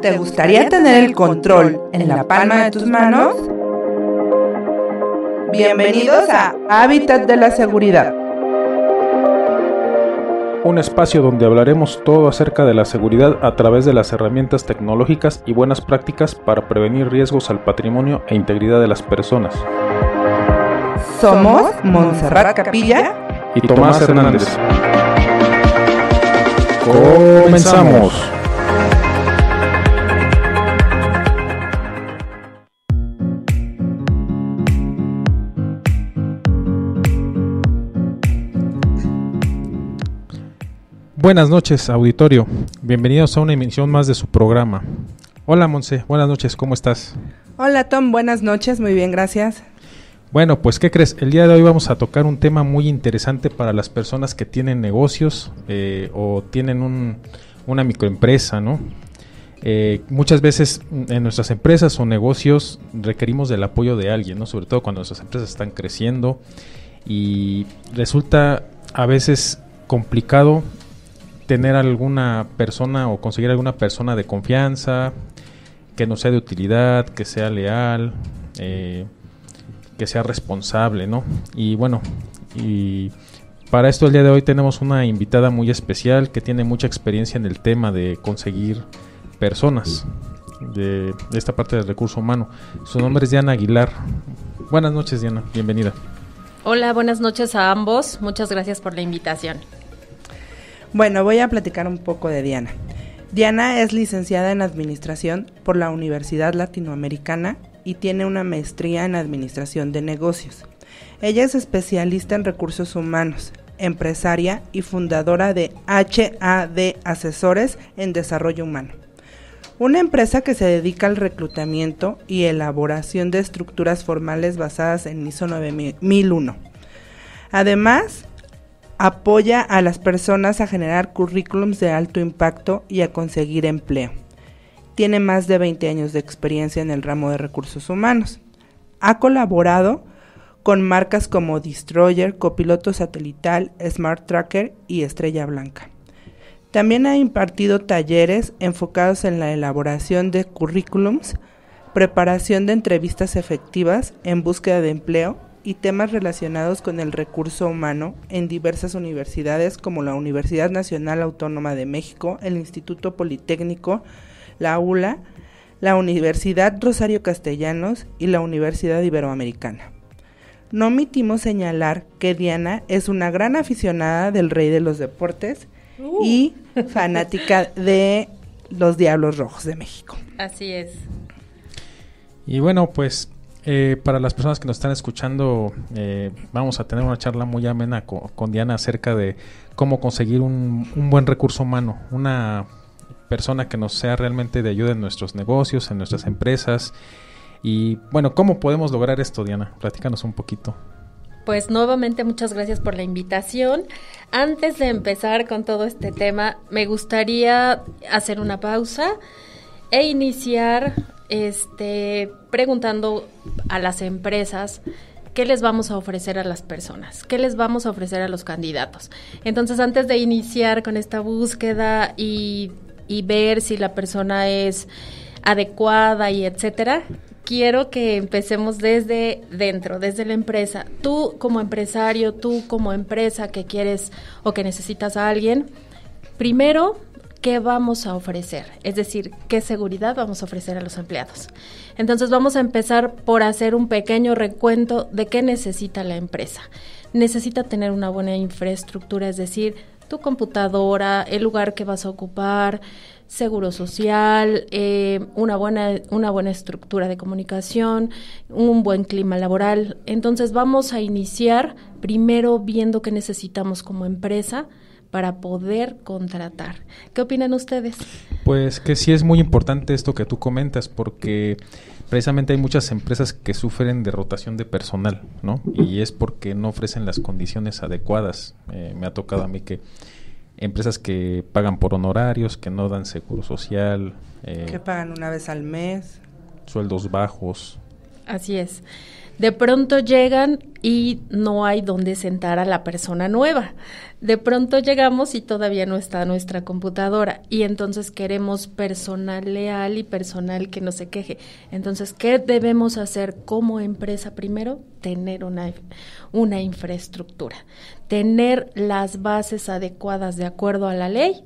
¿Te gustaría tener el control en la palma de tus manos? Bienvenidos a Hábitat de la Seguridad. Un espacio donde hablaremos todo acerca de la seguridad a través de las herramientas tecnológicas y buenas prácticas para prevenir riesgos al patrimonio e integridad de las personas. Somos Montserrat Capilla y Tomás Hernández. Comenzamos. Buenas noches, auditorio. Bienvenidos a una emisión más de su programa. Hola, Monse. Buenas noches, ¿cómo estás? Hola, Tom. Buenas noches. Muy bien, gracias. Bueno, pues ¿qué crees? El día de hoy vamos a tocar un tema muy interesante para las personas que tienen negocios eh, o tienen una microempresa, ¿no? Eh, muchas veces en nuestras empresas o negocios requerimos del apoyo de alguien, ¿no? Sobre todo cuando nuestras empresas están creciendo y resulta a veces complicado tener alguna persona o conseguir alguna persona de confianza, que no sea de utilidad, que sea leal, eh, que sea responsable, ¿no? Y bueno, y para esto el día de hoy tenemos una invitada muy especial que tiene mucha experiencia en el tema de conseguir personas de, esta parte del recurso humano. Su nombre es Diana Aguilar. Buenas noches, Diana. Bienvenida. Hola, buenas noches a ambos. Muchas gracias por la invitación. Bueno, voy a platicar un poco de Diana. Diana es licenciada en Administración por la Universidad Latinoamericana y tiene una maestría en Administración de Negocios. Ella es especialista en recursos humanos, empresaria y fundadora de HAD Asesores en Desarrollo Humano, una empresa que se dedica al reclutamiento y elaboración de estructuras formales basadas en ISO 9001. Además, apoya a las personas a generar currículums de alto impacto y a conseguir empleo. Tiene más de 20 años de experiencia en el ramo de recursos humanos. Ha colaborado con marcas como Destroyer, Copiloto Satelital, Smart Tracker y Estrella Blanca. También ha impartido talleres enfocados en la elaboración de currículums, preparación de entrevistas efectivas en búsqueda de empleo y temas relacionados con el recurso humano en diversas universidades como la Universidad Nacional Autónoma de México, el Instituto Politécnico, la ULA, la Universidad Rosario Castellanos y la Universidad Iberoamericana. No omitimos señalar que Diana es una gran aficionada del rey de los deportes uh. y fanática de los Diablos Rojos de México. Así es. Y bueno, pues eh, para las personas que nos están escuchando, eh, vamos a tener una charla muy amena con, Diana acerca de cómo conseguir un, un, buen recurso humano, una persona que nos sea realmente de ayuda en nuestros negocios, en nuestras empresas. Y bueno, ¿cómo podemos lograr esto, Diana? Platícanos un poquito. Pues nuevamente muchas gracias por la invitación. Antes de empezar con todo este tema, me gustaría hacer una pausa e iniciar este, preguntando a las empresas qué les vamos a ofrecer a las personas, qué les vamos a ofrecer a los candidatos. Entonces, antes de iniciar con esta búsqueda y, y ver si la persona es adecuada y etcétera, quiero que empecemos desde dentro, desde la empresa. Tú como empresario, tú como empresa que quieres o que necesitas a alguien, primero qué vamos a ofrecer, es decir, qué seguridad vamos a ofrecer a los empleados. Entonces vamos a empezar por hacer un pequeño recuento de qué necesita la empresa. Necesita tener una buena infraestructura, es decir, tu computadora, el lugar que vas a ocupar, seguro social, eh, una, buena, una buena estructura de comunicación, un buen clima laboral. Entonces vamos a iniciar primero viendo qué necesitamos como empresa, para poder contratar. ¿Qué opinan ustedes? Pues que sí es muy importante esto que tú comentas porque precisamente hay muchas empresas que sufren de rotación de personal, ¿no? Y es porque no ofrecen las condiciones adecuadas. Eh, me ha tocado a mí que empresas que pagan por honorarios, que no dan seguro social. Eh, que pagan una vez al mes. Sueldos bajos. Así es. De pronto llegan y no hay donde sentar a la persona nueva. De pronto llegamos y todavía no está nuestra computadora y entonces queremos personal leal y personal que no se queje. Entonces, ¿qué debemos hacer como empresa primero? Tener una, una infraestructura, tener las bases adecuadas de acuerdo a la ley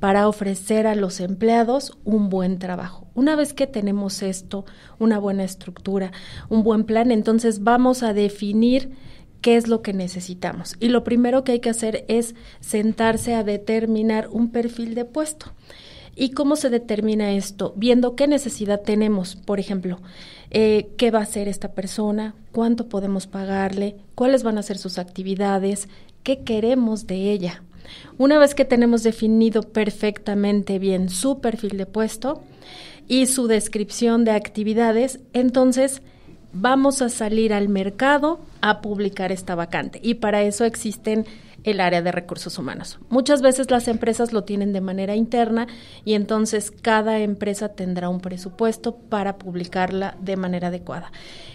para ofrecer a los empleados un buen trabajo. Una vez que tenemos esto, una buena estructura, un buen plan, entonces vamos a definir qué es lo que necesitamos. Y lo primero que hay que hacer es sentarse a determinar un perfil de puesto. ¿Y cómo se determina esto? Viendo qué necesidad tenemos, por ejemplo, eh, qué va a hacer esta persona, cuánto podemos pagarle, cuáles van a ser sus actividades, qué queremos de ella. Una vez que tenemos definido perfectamente bien su perfil de puesto y su descripción de actividades, entonces vamos a salir al mercado a publicar esta vacante. Y para eso existen el área de recursos humanos. Muchas veces las empresas lo tienen de manera interna y entonces cada empresa tendrá un presupuesto para publicarla de manera adecuada.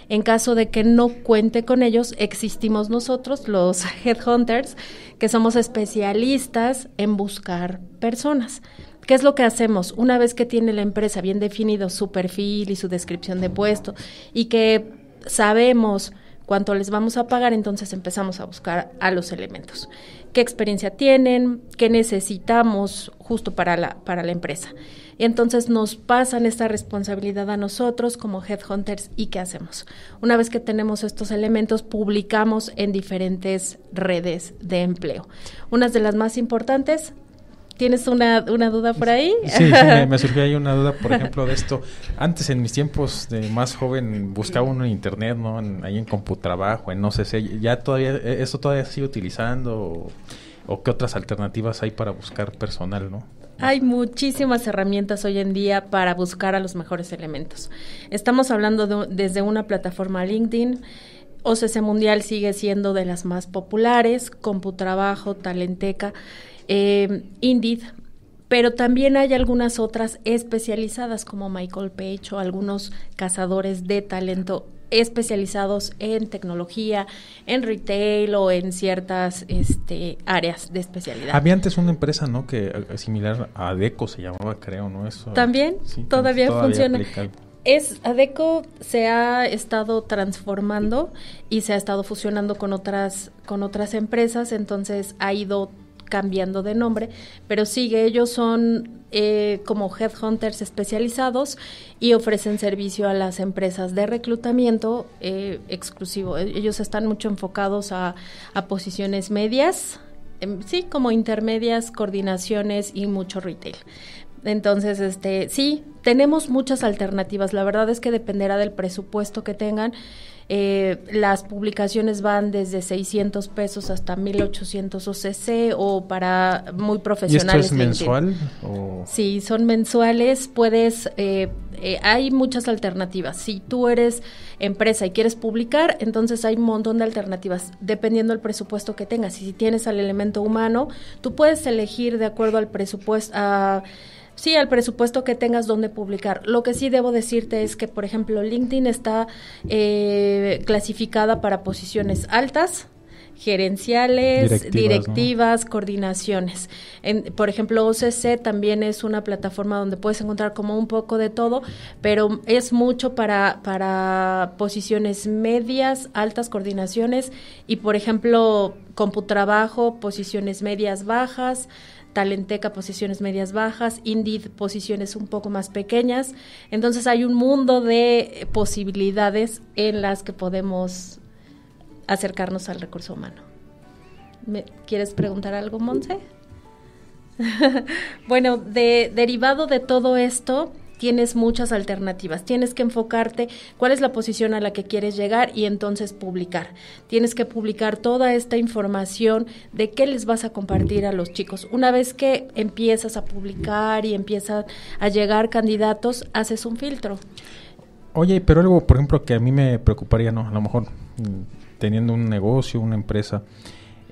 En caso de que no cuente con ellos, existimos nosotros, los headhunters, que somos especialistas en buscar personas. ¿Qué es lo que hacemos? Una vez que tiene la empresa bien definido su perfil y su descripción de puesto y que sabemos cuánto les vamos a pagar, entonces empezamos a buscar a los elementos. ¿Qué experiencia tienen? ¿Qué necesitamos justo para la, para la empresa? Y entonces nos pasan esta responsabilidad a nosotros como headhunters y qué hacemos. Una vez que tenemos estos elementos, publicamos en diferentes redes de empleo. Una de las más importantes, ¿Tienes una, una, duda por ahí? Sí, me, surgió ahí una duda, por ejemplo, de esto. Antes, en mis tiempos de más joven, buscaba uno en internet, ¿no? ahí en Computrabajo, en no sé ¿ya todavía, e, eso todavía sigue utilizando? O, qué otras alternativas hay para buscar personal, no? Hay muchísimas herramientas hoy en día para buscar a los mejores elementos. Estamos hablando desde una plataforma LinkedIn, OCC Mundial sigue siendo de las más populares, Computrabajo, Talenteca eh, Indeed, pero también hay algunas otras especializadas como Michael Page o algunos cazadores de talento especializados en tecnología, en retail o en ciertas este, áreas de especialidad. Había antes una empresa, ¿no? Que eh, similar a Adeco se llamaba, creo, ¿no? Eso, también, todavía, funciona. Es, Adeco se ha estado transformando y se ha estado fusionando con otras, con otras empresas, entonces ha ido cambiando de nombre, pero sigue, ellos son eh, como headhunters especializados y ofrecen servicio a las empresas de reclutamiento eh, exclusivo. E-, ellos están mucho enfocados a, posiciones medias, em, sí, como intermedias, coordinaciones y mucho retail. Entonces, este, sí, tenemos muchas alternativas. La verdad es que dependerá del presupuesto que tengan eh, las publicaciones van desde 600 pesos hasta 1800 OCC o para muy profesionales. ¿Y es mensual? Sí, son mensuales. Puedes, eh, eh, hay muchas alternativas. Si tú eres empresa y quieres publicar, entonces hay un montón de alternativas dependiendo del presupuesto que tengas. Y si tienes al elemento humano, tú puedes elegir de acuerdo al presupuesto. A, Sí, al presupuesto que tengas donde publicar. Lo que sí debo decirte es que, por ejemplo, LinkedIn está eh, clasificada para posiciones altas, gerenciales, directivas, coordinaciones. por ejemplo, OCC también es una plataforma donde puedes encontrar como un poco de todo, pero es mucho para, para posiciones medias, altas coordinaciones y, por ejemplo, CompuTrabajo, posiciones medias, bajas. Talenteca posiciones medias bajas, Indeed posiciones un poco más pequeñas. Entonces hay un mundo de eh, posibilidades en las que podemos acercarnos al recurso humano. ¿Quieres preguntar algo, Monse? bueno, de, derivado de todo esto, tienes muchas alternativas. Tienes que enfocarte cuál es la posición a la que quieres llegar y entonces publicar. Tienes que publicar toda esta información de qué les vas a compartir a los chicos. Una vez que empiezas a publicar y empiezan a llegar candidatos, haces un filtro. Oye, pero algo, por ejemplo, que a mí me preocuparía, ¿no? A lo mejor mm, teniendo un negocio, una empresa,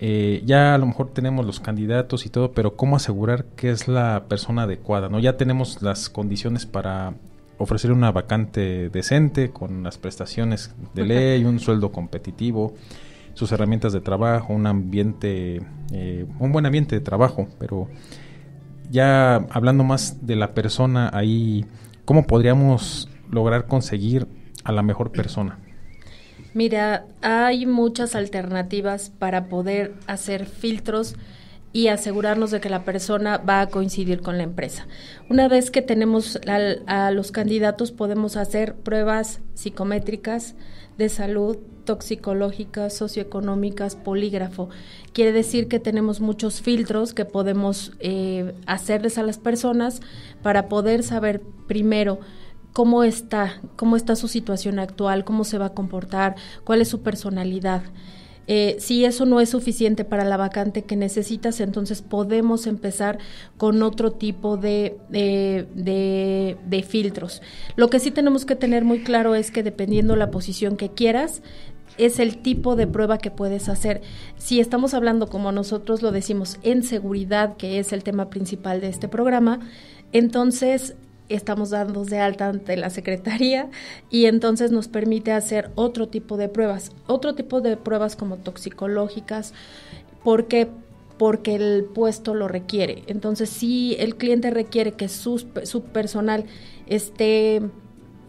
eh, ya a lo mejor tenemos los candidatos y todo, pero cómo asegurar que es la persona adecuada, ¿no? Ya tenemos las condiciones para ofrecer una vacante decente, con las prestaciones de ley, un sueldo competitivo, sus herramientas de trabajo, un ambiente, eh, un buen ambiente de trabajo, pero ya hablando más de la persona ahí, ¿cómo podríamos lograr conseguir a la mejor persona? Mira, hay muchas alternativas para poder hacer filtros y asegurarnos de que la persona va a coincidir con la empresa. Una vez que tenemos a, los candidatos, podemos hacer pruebas psicométricas de salud, toxicológicas, socioeconómicas, polígrafo. Quiere decir que tenemos muchos filtros que podemos eh, hacerles a las personas para poder saber primero cómo está, cómo está su situación actual, cómo se va a comportar, cuál es su personalidad. Eh, si eso no es suficiente para la vacante que necesitas, entonces podemos empezar con otro tipo de, de, eh, de, de, filtros. Lo que sí tenemos que tener muy claro es que dependiendo la posición que quieras, es el tipo de prueba que puedes hacer. Si estamos hablando, como nosotros lo decimos, en seguridad, que es el tema principal de este programa, entonces estamos dando de alta ante la Secretaría y entonces nos permite hacer otro tipo de pruebas, otro tipo de pruebas como toxicológicas, porque porque el puesto lo requiere. Entonces, si el cliente requiere que su personal esté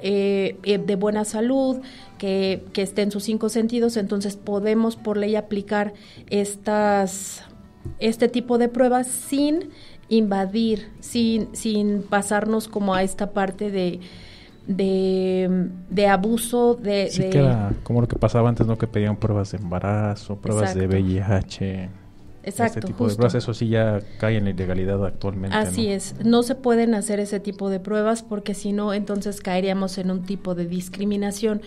eh, eh, de buena salud, que, que esté en sus cinco sentidos, entonces podemos por ley aplicar estas, este tipo de pruebas sin invadir, sin, sin pasarnos como a esta parte de, de, abuso, de... Sí, Que era como lo que pasaba antes, ¿no? Que pedían pruebas de embarazo, pruebas de VIH. Este Exacto. tipo de pruebas, eso sí ya cae en la ilegalidad actualmente. Así es, no se pueden hacer ese tipo de pruebas porque si no, entonces caeríamos en un tipo de discriminación.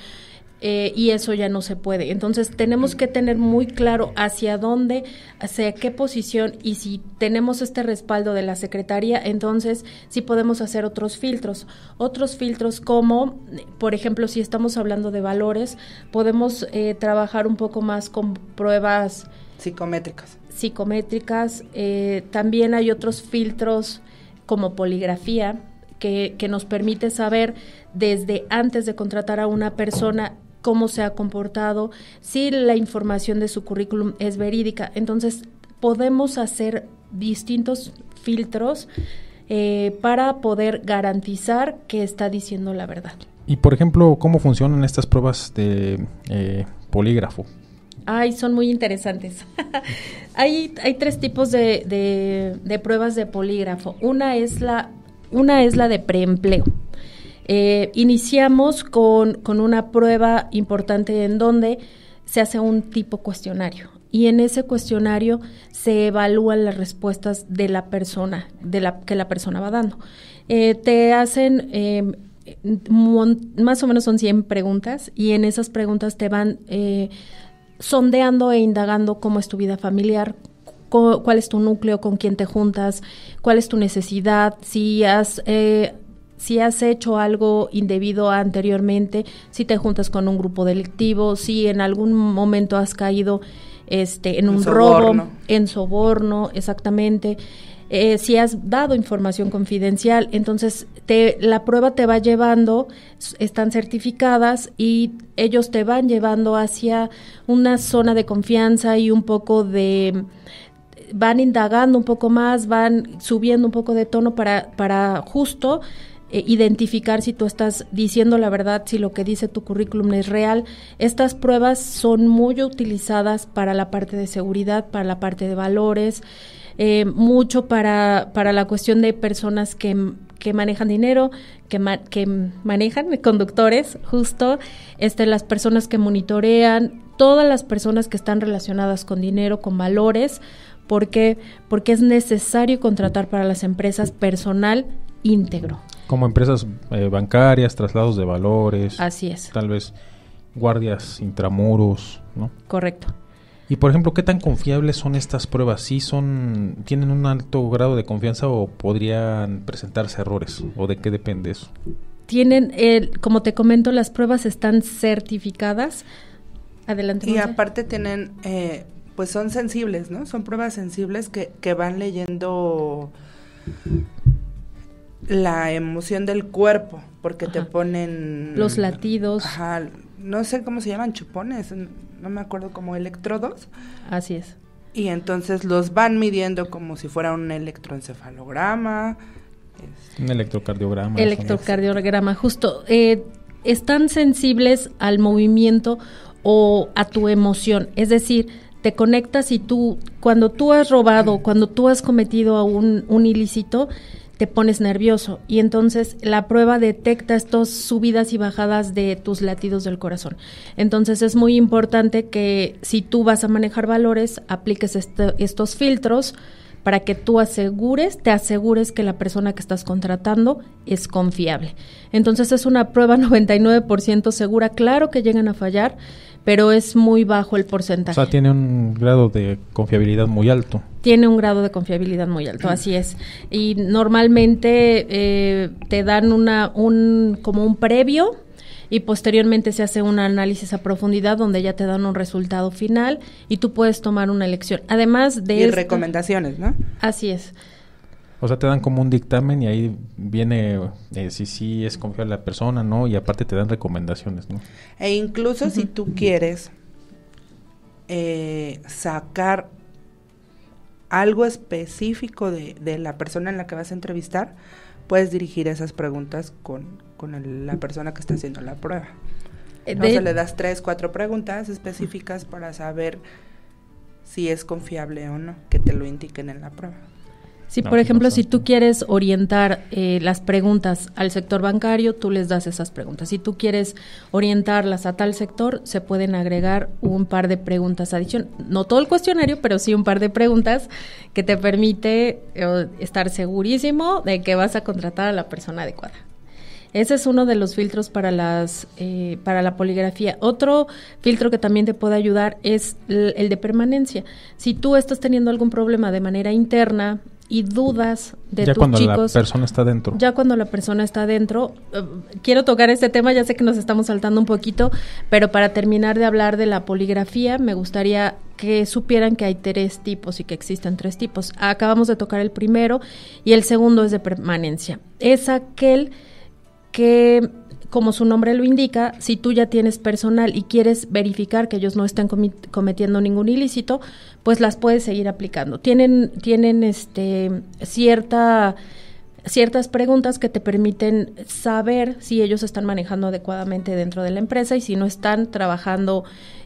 Eh, y eso ya no se puede. Entonces tenemos que tener muy claro hacia dónde, hacia qué posición y si tenemos este respaldo de la Secretaría, entonces sí podemos hacer otros filtros. Otros filtros como, por ejemplo, si estamos hablando de valores, podemos eh, trabajar un poco más con pruebas psicométricas. Psicométricas. Eh, también hay otros filtros como poligrafía. Que, que, nos permite saber desde antes de contratar a una persona cómo se ha comportado, si la información de su currículum es verídica. Entonces, podemos hacer distintos filtros eh, para poder garantizar que está diciendo la verdad. Y, por ejemplo, ¿cómo funcionan estas pruebas de eh, polígrafo? Ay, son muy interesantes. hay, tres tipos de, de, pruebas de polígrafo. Una es la, una es la de preempleo eh, iniciamos con, una prueba importante en donde se hace un tipo cuestionario y en ese cuestionario se evalúan las respuestas de la persona, de la que la persona va dando. Eh, te hacen eh, más o menos son 100 preguntas y en esas preguntas te van sondeando e indagando cómo es tu vida familiar, cuál es tu núcleo, con quién te juntas, cuál es tu necesidad, si has si has hecho algo indebido anteriormente, si te juntas con un grupo delictivo, si en algún momento has caído este, en un robo, en soborno, exactamente. Eh, si has dado información confidencial, entonces te, la prueba te va llevando, están certificadas y ellos te van llevando hacia una zona de confianza y un poco de, van indagando un poco más, van subiendo un poco de tono para, para justo eh, identificar si tú estás diciendo la verdad, si lo que dice tu currículum es real. Estas pruebas son muy utilizadas para la parte de seguridad, para la parte de valores, eh, mucho para, para la cuestión de personas que, manejan dinero, que, que manejan conductores, justo, este, las personas que monitorean, todas las personas que están relacionadas con dinero, con valores. porque Porque es necesario contratar para las empresas personal íntegro. Como empresas eh, bancarias, traslados de valores. Así es. Tal vez guardias intramuros, ¿no? Correcto. Y por ejemplo, ¿qué tan confiables son estas pruebas? ¿Sí son, tienen un alto grado de confianza o podrían presentarse errores? ¿O de qué depende eso? Tienen, como te comento, las pruebas están certificadas. Adelante. Y aparte tienen, eh, pues son sensibles, ¿no? Son pruebas sensibles que, que van leyendo la emoción del cuerpo, porque te ponen... Los latidos. Ajá, no sé cómo se llaman, chupones, no me acuerdo, como electrodos. Así es. Y entonces los van midiendo como si fuera un electroencefalograma. Este, un electrocardiograma. Electrocardiograma, justo. Eh, están sensibles al movimiento o a tu emoción. Es decir, te conectas y tú, cuando tú has robado, mm. cuando tú has cometido un, un ilícito, te pones nervioso y entonces la prueba detecta estas subidas y bajadas de tus latidos del corazón. Entonces es muy importante que si tú vas a manejar valores, apliques estos filtros para que tú asegures, te asegures que la persona que estás contratando es confiable. Entonces es una prueba 99% segura, claro que llegan a fallar, pero es muy bajo el porcentaje. O sea, tiene un grado de confiabilidad muy alto. Tiene un grado de confiabilidad muy alto, así es. Y normalmente eh, te dan una, un, como un previo y posteriormente se hace un análisis a profundidad donde ya te dan un resultado final y tú puedes tomar una elección. Además de... Y recomendaciones, ¿no? Así es. O sea, te dan como un dictamen y ahí viene eh, si sí es confiable la persona, ¿no? Y aparte te dan recomendaciones, ¿no? E incluso si tú quieres eh, sacar algo específico de, la persona en la que vas a entrevistar, puedes dirigir esas preguntas con, la persona que está haciendo la prueba. Entonces eh, le das tres, cuatro preguntas específicas para saber si es confiable o no, que te lo indiquen en la prueba. Sí, por pues ejemplo, si tú quieres orientar eh, las preguntas al sector bancario, tú les das esas preguntas. Si tú quieres orientarlas a tal sector, se pueden agregar un par de preguntas adicionales. No todo el cuestionario, pero sí un par de preguntas que te permite eh, estar segurísimo de que vas a contratar a la persona adecuada. Ese es uno de los filtros para las eh, para la poligrafía. Otro filtro que también te puede ayudar es el de permanencia. Si tú estás teniendo algún problema de manera interna y dudas de ya cuando la persona está dentro. Ya cuando la persona está dentro. Eh, quiero tocar este tema, ya sé que nos estamos saltando un poquito, pero para terminar de hablar de la poligrafía, me gustaría que supieran que hay tres tipos y que existen tres tipos. Acabamos de tocar el primero y el segundo es de permanencia. Es aquel que como su nombre lo indica, si tú ya tienes personal y quieres verificar que ellos no están cometiendo ningún ilícito, pues las puedes seguir aplicando. Tienen, tienen este, cierta, ciertas preguntas que te permiten saber si ellos están manejando adecuadamente dentro de la empresa y si no están trabajando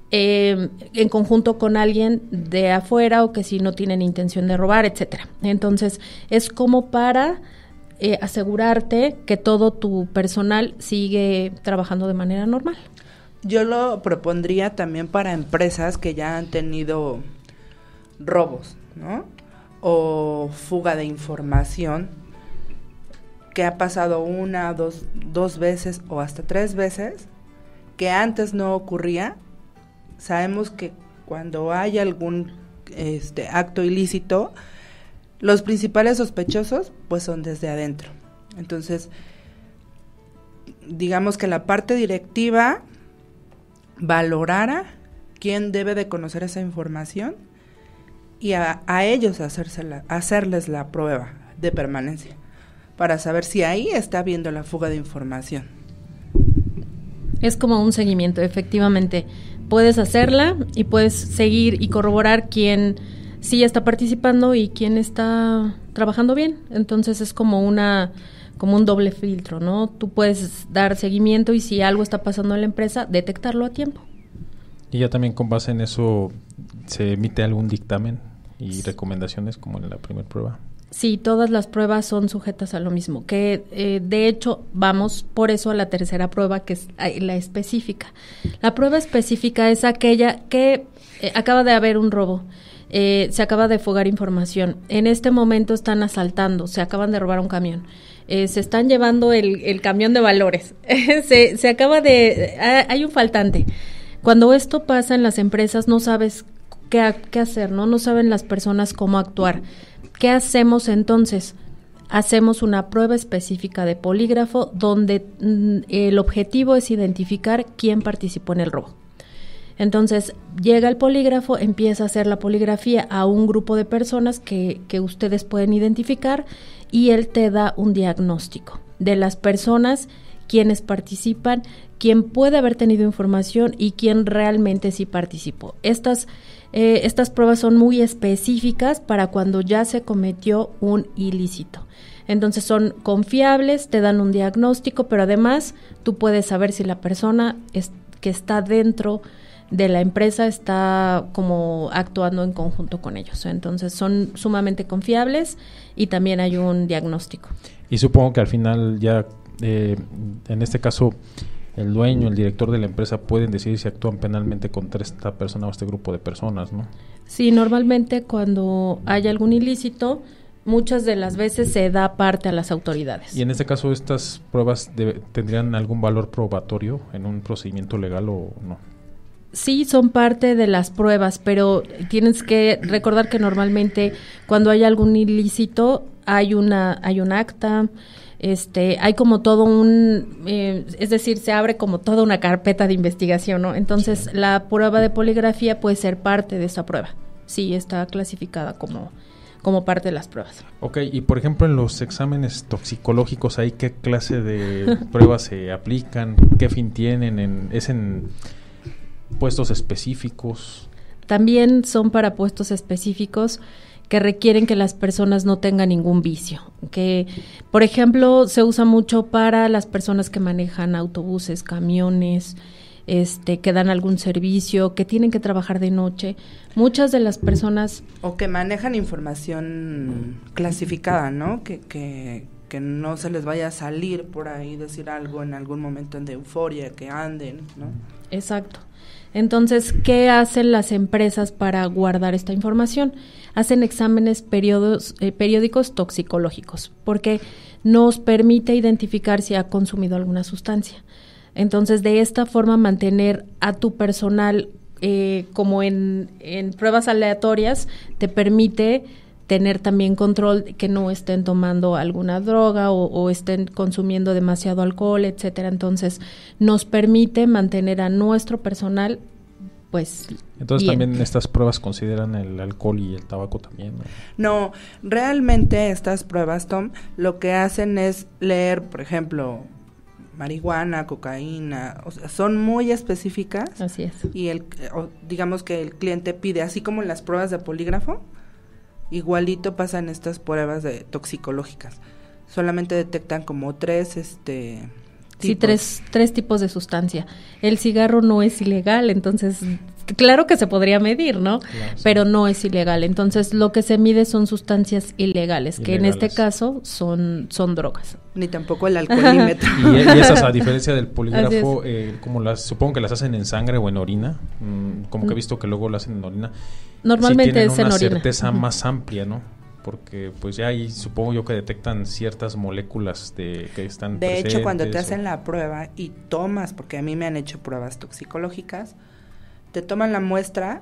eh, en conjunto con alguien de afuera o que si no tienen intención de robar, etcétera. Entonces, es como para eh, asegurarte que todo tu personal sigue trabajando de manera normal. Yo lo propondría también para empresas que ya han tenido robos, ¿no? O fuga de información, que ha pasado una, dos, dos veces o hasta tres veces, que antes no ocurría. Sabemos que cuando hay algún este, acto ilícito, los principales sospechosos pues son desde adentro. Entonces, digamos que la parte directiva valorara quién debe de conocer esa información y a, ellos hacérsela, hacerles la prueba de permanencia para saber si ahí está habiendo la fuga de información. Es como un seguimiento, efectivamente. Puedes hacerla y puedes seguir y corroborar quién sí está participando y quién está trabajando bien. Entonces es como una como un doble filtro, ¿no? Tú puedes dar seguimiento y si algo está pasando en la empresa, detectarlo a tiempo. Y ya también con base en eso se emite algún dictamen y recomendaciones como en la primera prueba. Sí, todas las pruebas son sujetas a lo mismo, que eh, de hecho vamos por eso a la tercera prueba, que es la específica. La prueba específica es aquella que eh, acaba de haber un robo. Eh, se acaba de fugar información. En este momento están asaltando, se acaban de robar un camión. Eh, se están llevando el, camión de valores. se, se, acaba de... Hay un faltante. Cuando esto pasa en las empresas no sabes qué, hacer, ¿no? No saben las personas cómo actuar. ¿Qué hacemos entonces? hacemos una prueba específica de polígrafo donde mm, el objetivo es identificar quién participó en el robo. Entonces llega el polígrafo, empieza a hacer la poligrafía a un grupo de personas que, ustedes pueden identificar y él te da un diagnóstico de las personas quienes participan, quién puede haber tenido información y quién realmente sí participó. Estas, eh, estas pruebas son muy específicas para cuando ya se cometió un ilícito. Entonces son confiables, te dan un diagnóstico, pero además tú puedes saber si la persona es, que está dentro de la empresa está como actuando en conjunto con ellos. Entonces son sumamente confiables y también hay un diagnóstico. Y supongo que al final ya, eh, en este caso, el dueño, el director de la empresa pueden decidir si actúan penalmente contra esta persona o este grupo de personas, ¿no? Sí, normalmente cuando hay algún ilícito, muchas de las veces se da parte a las autoridades. ¿Y en este caso estas pruebas tendrían algún valor probatorio en un procedimiento legal o no? sí son parte de las pruebas, pero tienes que recordar que normalmente cuando hay algún ilícito hay una hay un acta, este, hay como todo un, eh, es decir, se abre como toda una carpeta de investigación, ¿no? Entonces la prueba de poligrafía puede ser parte de esa prueba. Sí, está clasificada como como parte de las pruebas. Ok, y por ejemplo en los exámenes toxicológicos, qué clase de pruebas se aplican? ¿Qué fin tienen? En, ¿Es en puestos específicos. También son para puestos específicos que requieren que las personas no tengan ningún vicio. Que, por ejemplo, se usa mucho para las personas que manejan autobuses, camiones, este, que dan algún servicio, que tienen que trabajar de noche. Muchas de las personas... O que manejan información clasificada, ¿no? Que, que, que no se les vaya a salir por ahí decir algo en algún momento de euforia, que anden, ¿no? Exacto. Entonces, ¿qué hacen las empresas para guardar esta información? Hacen exámenes periodos, eh, periódicos toxicológicos, porque nos permite identificar si ha consumido alguna sustancia. Entonces, de esta forma, mantener a tu personal eh, como en, en pruebas aleatorias te permite tener también control que no estén tomando alguna droga o, estén consumiendo demasiado alcohol, etcétera. Entonces, nos permite mantener a nuestro personal pues entonces también estas pruebas consideran el alcohol y el tabaco también. ¿no? no, realmente estas pruebas, Tom, lo que hacen es leer, por ejemplo, marihuana, cocaína, o sea, son muy específicas. Así es. Y el, eh, digamos que el cliente pide, así como en las pruebas de polígrafo, Igualito pasan estas pruebas de toxicológicas. Solamente detectan como tres, este, Sí, tres, tres tipos de sustancia. El cigarro no es ilegal, entonces claro que se podría medir, ¿no? Pero no es ilegal. Entonces, lo que se mide son sustancias ilegales, que en este caso son, son drogas. Ni tampoco el alcoholímetro. y, esas, a diferencia del polígrafo, eh, como las, supongo que las hacen en sangre o en orina, mm, como que he mm. visto que luego las hacen en orina. Normalmente es en orina. certeza una certeza más amplia, ¿no? porque pues ya ahí supongo yo que detectan ciertas moléculas de que están de hecho cuando te hacen la prueba y tomas porque a mí me han hecho pruebas toxicológicas te toman la muestra,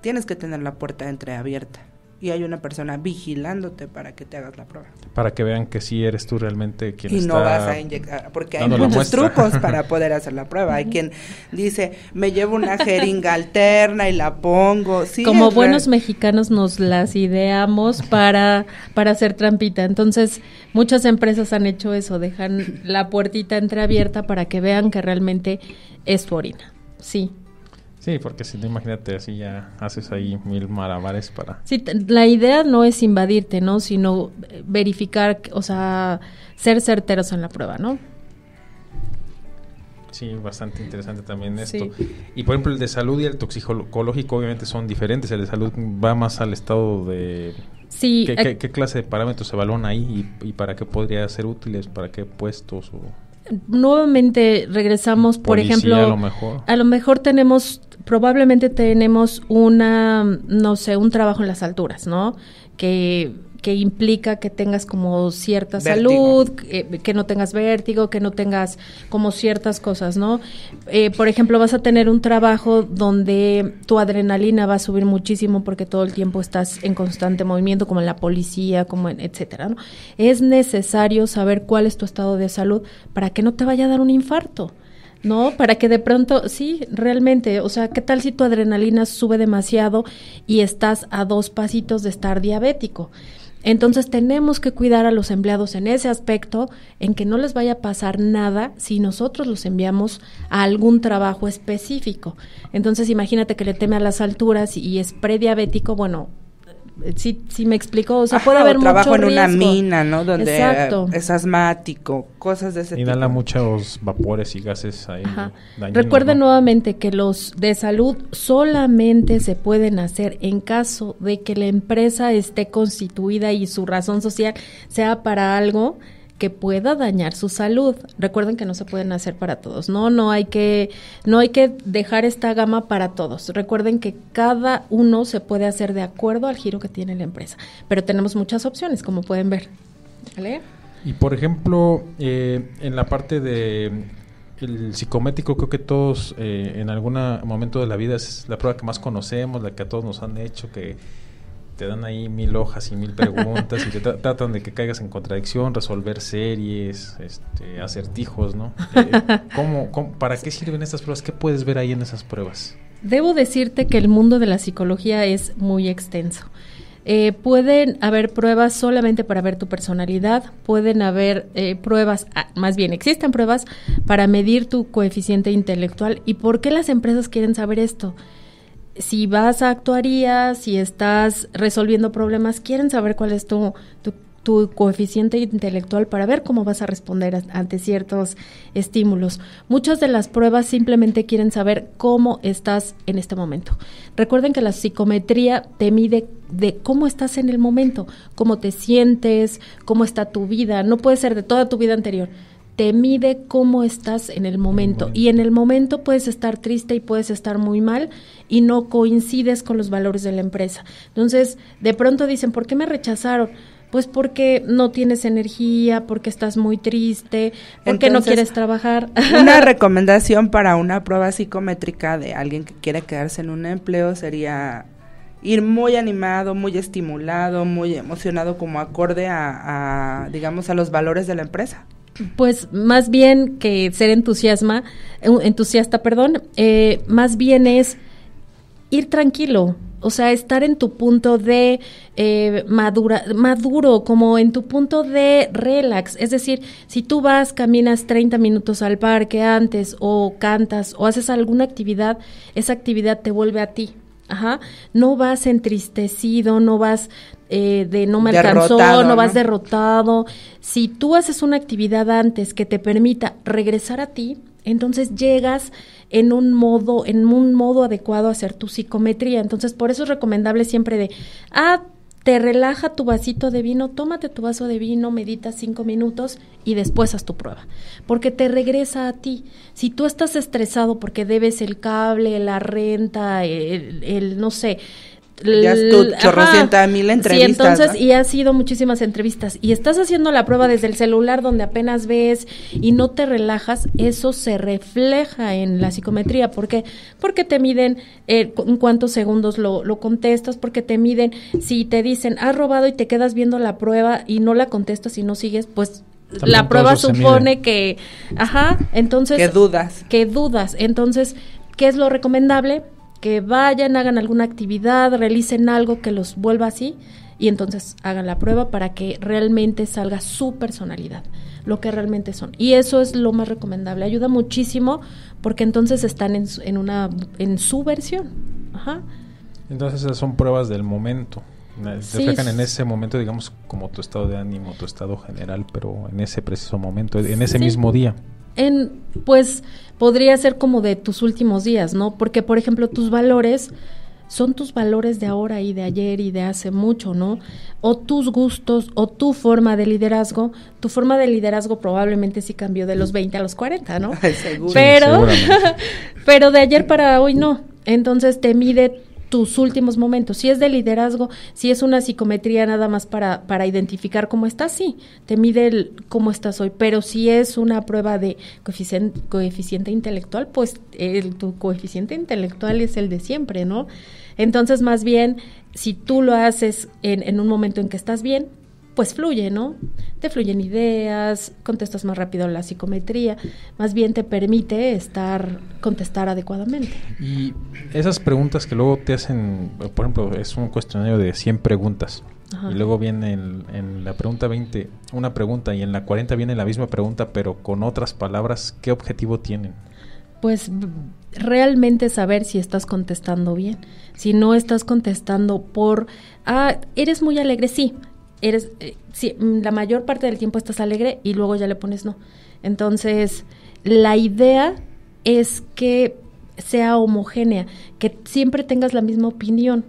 tienes que tener la puerta entreabierta y hay una persona vigilándote para que te hagas la prueba. Para que vean que sí eres tú realmente quien está. Y no vas a inyectar, porque hay muchos trucos para poder hacer la prueba. hay quien dice, me llevo una jeringa alterna y la pongo. Como buenos mexicanos nos las ideamos para, para hacer trampita. Entonces, muchas empresas han hecho eso, dejan la puertita entreabierta para que vean que realmente es forina. Sí, Sí, porque si no imagínate así ya haces ahí mil malabares para... Sí, la idea no es invadirte, ¿no? Sino eh, verificar, o sea, ser certeros en la prueba, ¿no? Sí, bastante interesante también esto. Y por ejemplo, el de salud y el toxicológico obviamente son diferentes. El de salud va más al estado de... Sí. ¿Qué, eh clase de parámetros se evalúan ahí y, y para qué podría ser útiles? ¿Para qué puestos? O nuevamente regresamos, por ejemplo, a lo, mejor. a lo mejor tenemos, probablemente tenemos una, no sé, un trabajo en las alturas, ¿no? Que que implica que tengas como cierta salud, que no tengas vértigo, que no tengas como ciertas cosas, ¿no? Eh, por ejemplo, vas a tener un trabajo donde tu adrenalina va a subir muchísimo porque todo el tiempo estás en constante movimiento, como en la policía, como en etcétera, ¿no? Es necesario saber cuál es tu estado de salud para que no te vaya a dar un infarto. ¿no? Para que de pronto, sí, realmente, o sea, ¿qué tal si tu adrenalina sube demasiado y estás a dos pasitos de estar diabético? Entonces tenemos que cuidar a los empleados en ese aspecto, en que no les vaya a pasar nada si nosotros los enviamos a algún trabajo específico. Entonces imagínate que le teme a las alturas y es prediabético, bueno, si, si me explicó, o sea, puede haber o trabajo en una mina, ¿no? Donde eh, es asmático, cosas de ese Inhala muchos vapores y gases ahí. Dañinos, Recuerden nuevamente que los de salud solamente se pueden hacer en caso de que la empresa esté constituida y su razón social sea para algo que pueda dañar su salud. Recuerden que no se pueden hacer para todos, ¿no? No hay que, no hay que dejar esta gama para todos. Recuerden que cada uno se puede hacer de acuerdo al giro que tiene la empresa. Pero tenemos muchas opciones, como pueden ver. Y por ejemplo, eh, en la parte de el psicométrico, creo que todos eh, en algún momento de la vida es la prueba que más conocemos, la que a todos nos han hecho, que te dan ahí mil hojas y mil preguntas y te tratan de que caigas en contradicción, resolver series, este, acertijos, ¿no? Eh, ¿cómo, para qué sirven estas pruebas? ¿Qué puedes ver ahí en esas pruebas? Debo decirte que el mundo de la psicología es muy extenso. Eh, pueden haber pruebas solamente para ver tu personalidad, pueden haber eh, pruebas, ah, más bien existen pruebas para medir tu coeficiente intelectual. ¿Y por qué las empresas quieren saber esto? si vas a actuarías, si estás resolviendo problemas, quieren saber cuál es tu, tu, coeficiente intelectual para ver cómo vas a responder ante ciertos estímulos. Muchas de las pruebas simplemente quieren saber cómo estás en este momento. Recuerden que la psicometría te mide de cómo estás en el momento, cómo te sientes, cómo está tu vida. No puede ser de toda tu vida anterior te mide cómo estás en el momento. Y en el momento puedes estar triste y puedes estar muy mal y no coincides con los valores de la empresa. Entonces, de pronto dicen, ¿por qué me rechazaron? Pues porque no tienes energía, porque estás muy triste, porque no quieres trabajar. Una recomendación para una prueba psicométrica de alguien que quiere quedarse en un empleo sería ir muy animado, muy estimulado, muy emocionado, como acorde a digamos, a los valores de la empresa. Pues más bien que ser entusiasma, entusiasta, perdón, eh, más bien es ir tranquilo, o sea, estar en tu punto de eh, madura, maduro, como en tu punto de relax. Es decir, si tú vas, caminas 30 minutos al parque antes, o cantas, o haces alguna actividad, esa actividad te vuelve a ti. Ajá. No vas entristecido, no vas eh, de no me alcanzó, no, no vas derrotado. Si tú haces una actividad antes que te permita regresar a ti, entonces llegas en un modo, en un modo adecuado a hacer tu psicometría. Entonces, por eso es recomendable siempre de, ah, te relaja tu vasito de vino, tómate tu vaso de vino, medita cinco minutos y después haz tu prueba, porque te regresa a ti. Si tú estás estresado porque debes el cable, la renta, el, el no sé, ya es tu chorrocienta mil entrevistas. Sí, entonces, y ha sido muchísimas entrevistas. Y estás haciendo la prueba desde el celular donde apenas ves y no te relajas, eso se refleja en la psicometría. ¿Por qué? Porque te miden eh, en cuántos segundos lo, contestas, porque te miden si te dicen, has robado y te quedas viendo la prueba y no la contestas y no sigues, pues la prueba supone que, ajá, entonces... Que dudas. Que dudas. Entonces, ¿qué es lo recomendable? que vayan, hagan alguna actividad, realicen algo que los vuelva así y entonces hagan la prueba para que realmente salga su personalidad, lo que realmente son. Y eso es lo más recomendable, ayuda muchísimo porque entonces están en, en una, en su versión. Ajá. Entonces esas son pruebas del momento. te fijan en ese momento, digamos, como tu estado de ánimo, tu estado general, pero en ese preciso momento, en ese mismo día en, pues, podría ser como de tus últimos días, ¿no? Porque, por ejemplo, tus valores son tus valores de ahora y de ayer y de hace mucho, ¿no? O tus gustos o tu forma de liderazgo. Tu forma de liderazgo probablemente sí cambió de los 20 a los 40, ¿no? seguro. Pero, pero de ayer para hoy no. Entonces te mide tus últimos momentos. Si es de liderazgo, si es una psicometría nada más para, para identificar cómo estás, sí, te mide el cómo estás hoy, pero si es una prueba de coeficiente, coeficiente intelectual, pues el, tu coeficiente intelectual es el de siempre, ¿no? Entonces, más bien, si tú lo haces en, en un momento en que estás bien, pues fluye, ¿no? Te fluyen ideas, contestas más rápido la psicometría, más bien te permite estar, contestar adecuadamente. Y esas preguntas que luego te hacen, por ejemplo, es un cuestionario de 100 preguntas. Y luego viene en, en la pregunta 20 una pregunta y en la 40 viene la misma pregunta, pero con otras palabras, ¿qué objetivo tienen? Pues realmente saber si estás contestando bien. Si no estás contestando por, ah, eres muy alegre, sí, eres, eh, mm, la mayor parte del tiempo estás alegre y luego ya le pones no. Entonces, la idea es que sea homogénea, que siempre tengas la misma opinión,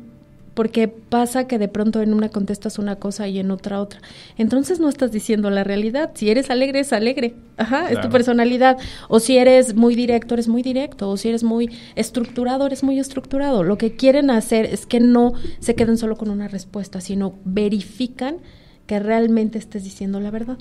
porque pasa que de pronto en una contestas una cosa y en otra otra. Entonces no estás diciendo la realidad. Si eres alegre, es alegre. Ajá, es tu personalidad. O si eres muy directo, eres muy directo. O si eres muy estructurado, eres muy estructurado. Lo que quieren hacer es que no se queden solo con una respuesta, sino verifican que realmente estés diciendo la verdad.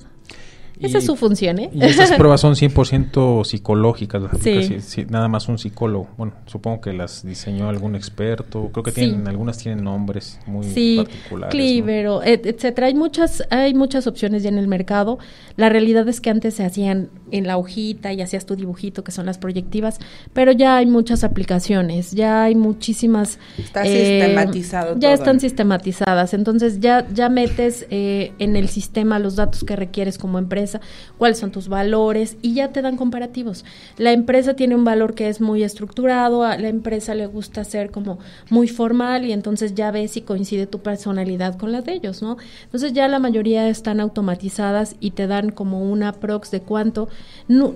Esa es su función, ¿eh? Y esas pruebas son 100% psicológicas, las nada más un psicólogo. Bueno, supongo que las diseñó algún experto. Creo que tienen, algunas tienen nombres muy particulares. Clivero, ¿no? etcétera. Hay muchas, hay muchas opciones ya en el mercado. La realidad es que antes se hacían en la hojita y hacías tu dibujito, que son las proyectivas, pero ya hay muchas aplicaciones, ya hay muchísimas. Está eh, sistematizado. Ya están sistematizadas. Entonces ya, ya metes eh, en el sistema los datos que requieres como empresa cuáles son tus valores y ya te dan comparativos. La empresa tiene un valor que es muy estructurado, a la empresa le gusta ser como muy formal y entonces ya ves si coincide tu personalidad con la de ellos, ¿no? Entonces ya la mayoría están automatizadas y te dan como una prox de cuánto.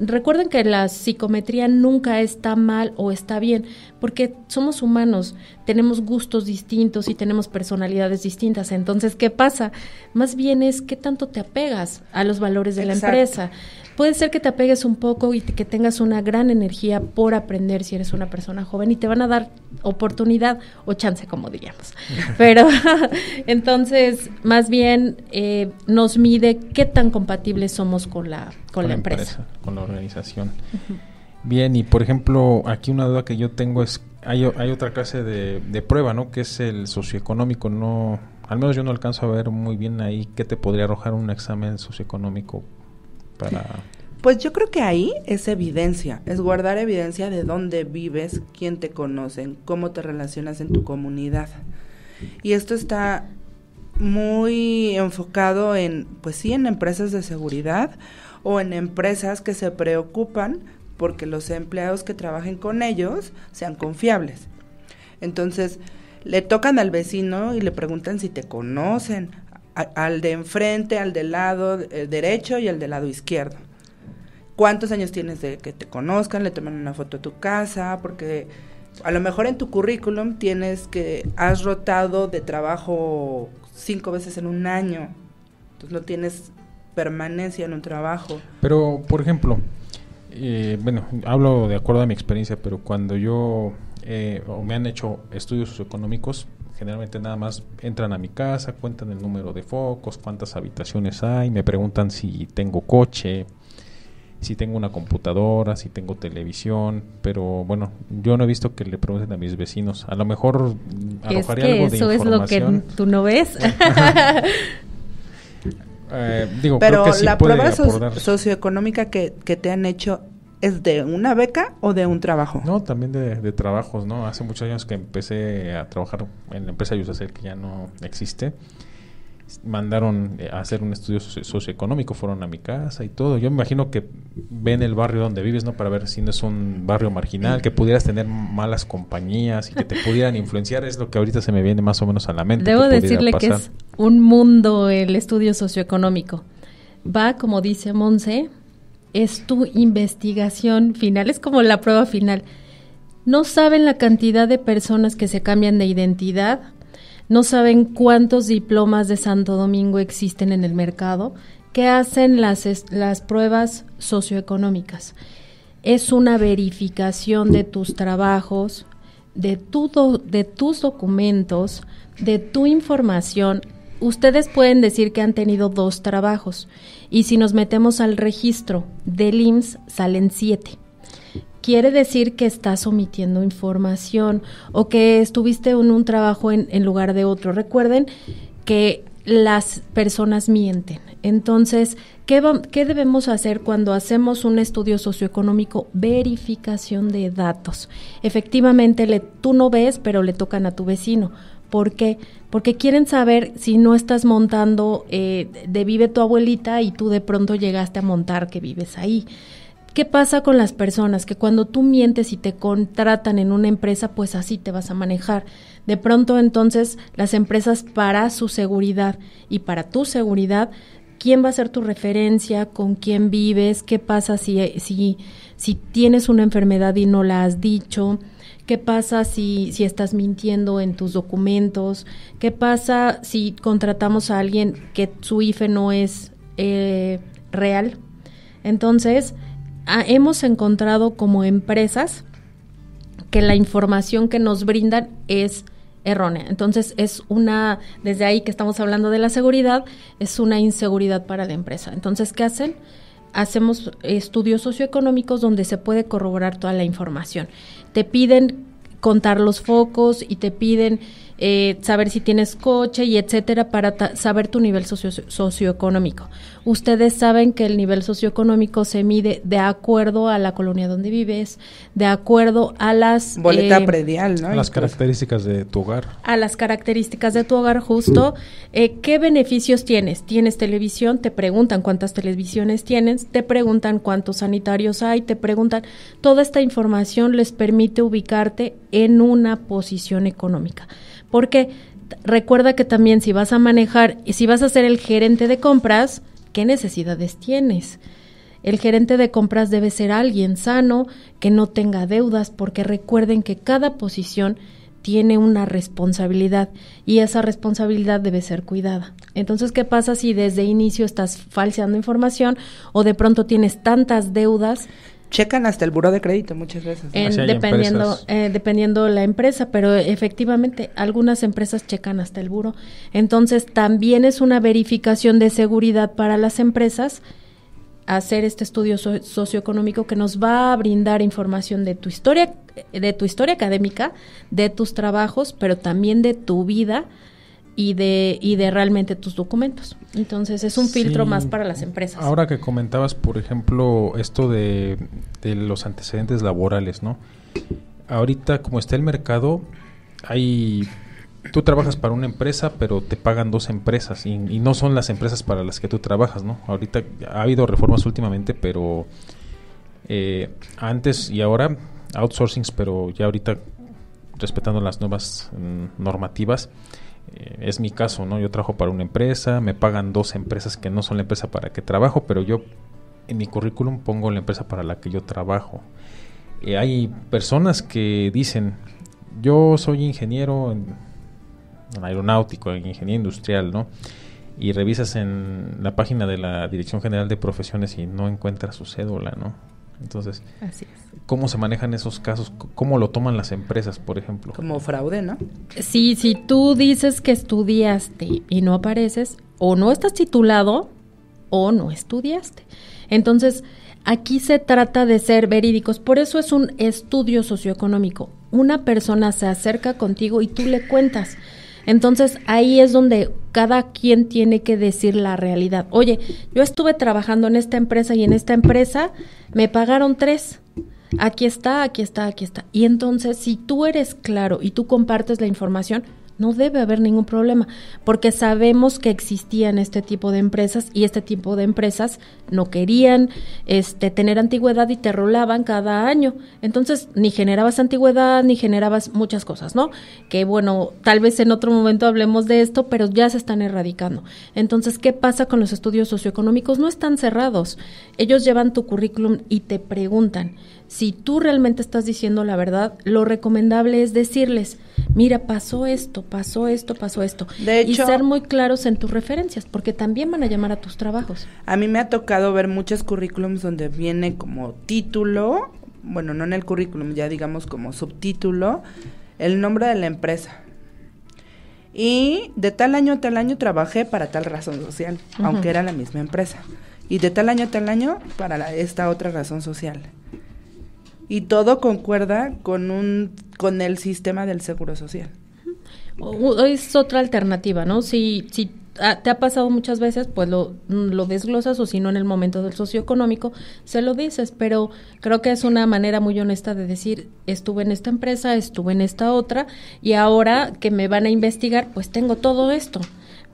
recuerden que la psicometría nunca está mal o está bien, porque somos humanos, tenemos gustos distintos y tenemos personalidades distintas. Entonces, ¿qué pasa? Más bien es qué tanto te apegas a los valores de la empresa. Puede ser que te apegues un poco y que tengas una gran energía por aprender si eres una persona joven y te van a dar oportunidad o chance, como diríamos. Pero entonces, más bien eh, nos mide qué tan compatibles somos con la, con, la empresa. Con la organización. Bien, y por ejemplo, aquí una duda que yo tengo es hay, otra clase de, de prueba, ¿no? Que es el socioeconómico, no al menos yo no alcanzo a ver muy bien ahí qué te podría arrojar un examen socioeconómico para... Pues yo creo que ahí es evidencia, es guardar evidencia de dónde vives, quién te conocen, cómo te relacionas en tu comunidad. Y esto está muy enfocado en, pues sí, en empresas de seguridad o en empresas que se preocupan porque los empleados que trabajen con ellos sean confiables. Entonces, le tocan al vecino y le preguntan si te conocen, al de enfrente, al de lado eh, derecho y al de lado izquierdo. ¿Cuántos años tienes de que te conozcan? Le toman una foto a tu casa, porque a lo mejor en tu currículum tienes que has rotado de trabajo cinco veces en un año, entonces no tienes permanencia en un trabajo. Pero, por ejemplo, eh, bueno, hablo de acuerdo a mi experiencia, pero cuando yo eh, o me han hecho estudios socioeconómicos, generalmente nada más entran a mi casa, cuentan el número de focos, cuántas habitaciones hay, me preguntan si tengo coche, si tengo una computadora, si tengo televisión, pero bueno, yo no he visto que le pregunten a mis vecinos. A lo mejor alojaría algo de eso es lo que tú no ves. Eh, digo, Pero la prueba socioeconómica que, te han hecho ¿Es de una beca o de un trabajo? No, también de, trabajos, ¿no? Hace muchos años que empecé a trabajar en la empresa Yusacel, que ya no existe mandaron eh, a hacer un estudio socioeconómico, fueron a mi casa y todo. Yo me imagino que ven el barrio donde vives, ¿no? Para ver si no es un barrio marginal, que pudieras tener malas compañías y que te pudieran influenciar, es lo que ahorita se me viene más o menos a la mente. Debo decirle que es un mundo el estudio socioeconómico. Va, como dice Monse, es tu investigación final, es como la prueba final. No saben la cantidad de personas que se cambian de identidad no saben cuántos diplomas de Santo Domingo existen en el mercado que hacen las, las pruebas socioeconómicas. Es una verificación de tus trabajos, de, de tus documentos, de tu información. Ustedes pueden decir que han tenido dos trabajos y si nos metemos al registro del IMSS salen siete quiere decir que estás omitiendo información o que estuviste en un trabajo en, lugar de otro. Recuerden que las personas mienten. Entonces, ¿qué, debemos hacer cuando hacemos un estudio socioeconómico? Verificación de datos. Efectivamente, le, tú no ves, pero le tocan a tu vecino. ¿Por qué? Porque quieren saber si no estás montando eh, de vive tu abuelita y tú de pronto llegaste a montar que vives ahí. ¿Qué pasa con las personas? Que cuando tú mientes y te contratan en una empresa, pues así te vas a manejar. De pronto entonces las empresas para su seguridad y para tu seguridad, ¿quién va a ser tu referencia? ¿Con quién vives? ¿Qué pasa si, eh, si, tienes una enfermedad y no la has dicho? ¿Qué pasa si, si estás mintiendo en tus documentos? ¿Qué pasa si contratamos a alguien que su IFE no es eh, real? Entonces, hemos encontrado como empresas que la información que nos brindan es errónea. Entonces es una, desde ahí que estamos hablando de la seguridad, es una inseguridad para la empresa. Entonces, ¿qué hacen? Hacemos estudios socioeconómicos donde se puede corroborar toda la información. Te piden contar los focos y te piden eh, saber si tienes coche y etcétera, para saber tu nivel socioeconómico. Ustedes saben que el nivel socioeconómico se mide de acuerdo a la colonia donde vives, de acuerdo a las... Eh, predial, A las características de tu hogar. A las características de tu hogar, justo. Eh, ¿Qué beneficios tienes? ¿Tienes televisión? Te preguntan cuántas televisiones tienes, te preguntan cuántos sanitarios hay, te preguntan... Toda esta información les permite ubicarte en una posición económica porque recuerda que también si vas a manejar y si vas a ser el gerente de compras, ¿qué necesidades tienes? El gerente de compras debe ser alguien sano, que no tenga deudas, porque recuerden que cada posición tiene una responsabilidad y esa responsabilidad debe ser cuidada. Entonces, ¿qué pasa si desde inicio estás falseando información o de pronto tienes tantas deudas checan hasta el buro de crédito muchas veces. dependiendo, eh, dependiendo la empresa, pero efectivamente algunas empresas checan hasta el buro. Entonces también es una verificación de seguridad para las empresas hacer este estudio socioeconómico que nos va a brindar información de tu historia, de tu historia académica, de tus trabajos, pero también de tu vida y de, y de realmente tus documentos. Entonces es un filtro más para las empresas. Ahora que comentabas, por ejemplo, esto de, los antecedentes laborales, ¿no? Ahorita como está el mercado, hay tú trabajas para una empresa, pero te pagan dos empresas y, no son las empresas para las que tú trabajas, ¿no? Ahorita ha habido reformas últimamente, pero eh, antes y ahora outsourcing pero ya ahorita respetando las nuevas mm, normativas, eh, es mi caso, ¿no? Yo trabajo para una empresa, me pagan dos empresas que no son la empresa para que trabajo, pero yo en mi currículum pongo la empresa para la que yo trabajo. Eh, hay personas que dicen, yo soy ingeniero en aeronáutico, en ingeniería industrial, ¿no? Y revisas en la página de la Dirección General de Profesiones y no encuentras su cédula, ¿no? Entonces, ¿cómo se manejan esos casos? ¿Cómo lo toman las empresas, por ejemplo? Como fraude, ¿no? Sí, si tú dices que estudiaste y no apareces, o no estás titulado o no estudiaste. Entonces, aquí se trata de ser verídicos, por eso es un estudio socioeconómico. Una persona se acerca contigo y tú le cuentas. Entonces ahí es donde cada quien tiene que decir la realidad. Oye, yo estuve trabajando en esta empresa y en esta empresa me pagaron tres. Aquí está, aquí está, aquí está. Y entonces si tú eres claro y tú compartes la información, no debe haber ningún problema, porque sabemos que existían este tipo de empresas y este tipo de empresas no querían este, tener antigüedad y te rolaban cada año. Entonces, ni generabas antigüedad, ni generabas muchas cosas, ¿no? Que bueno, tal vez en otro momento hablemos de esto, pero ya se están erradicando. Entonces, ¿qué pasa con los estudios socioeconómicos? No están cerrados. Ellos llevan tu currículum y te preguntan. Si tú realmente estás diciendo la verdad, lo recomendable es decirles, mira, pasó esto, pasó esto, pasó esto. De y ser muy claros en tus referencias, porque también van a llamar a tus trabajos. A mí me ha tocado ver muchos currículums donde viene como título, bueno, no en el currículum, ya digamos como subtítulo, el nombre de la empresa. Y de tal año a tal año trabajé para tal razón social, aunque era la misma empresa. Y de tal año a tal año para esta otra razón social y todo concuerda con un con el sistema del Seguro Social. es otra alternativa, ¿no? Si si te ha pasado muchas veces, pues lo, lo desglosas o si no en el momento del socioeconómico, se lo dices, pero creo que es una manera muy honesta de decir, estuve en esta empresa, estuve en esta otra y ahora que me van a investigar, pues tengo todo esto.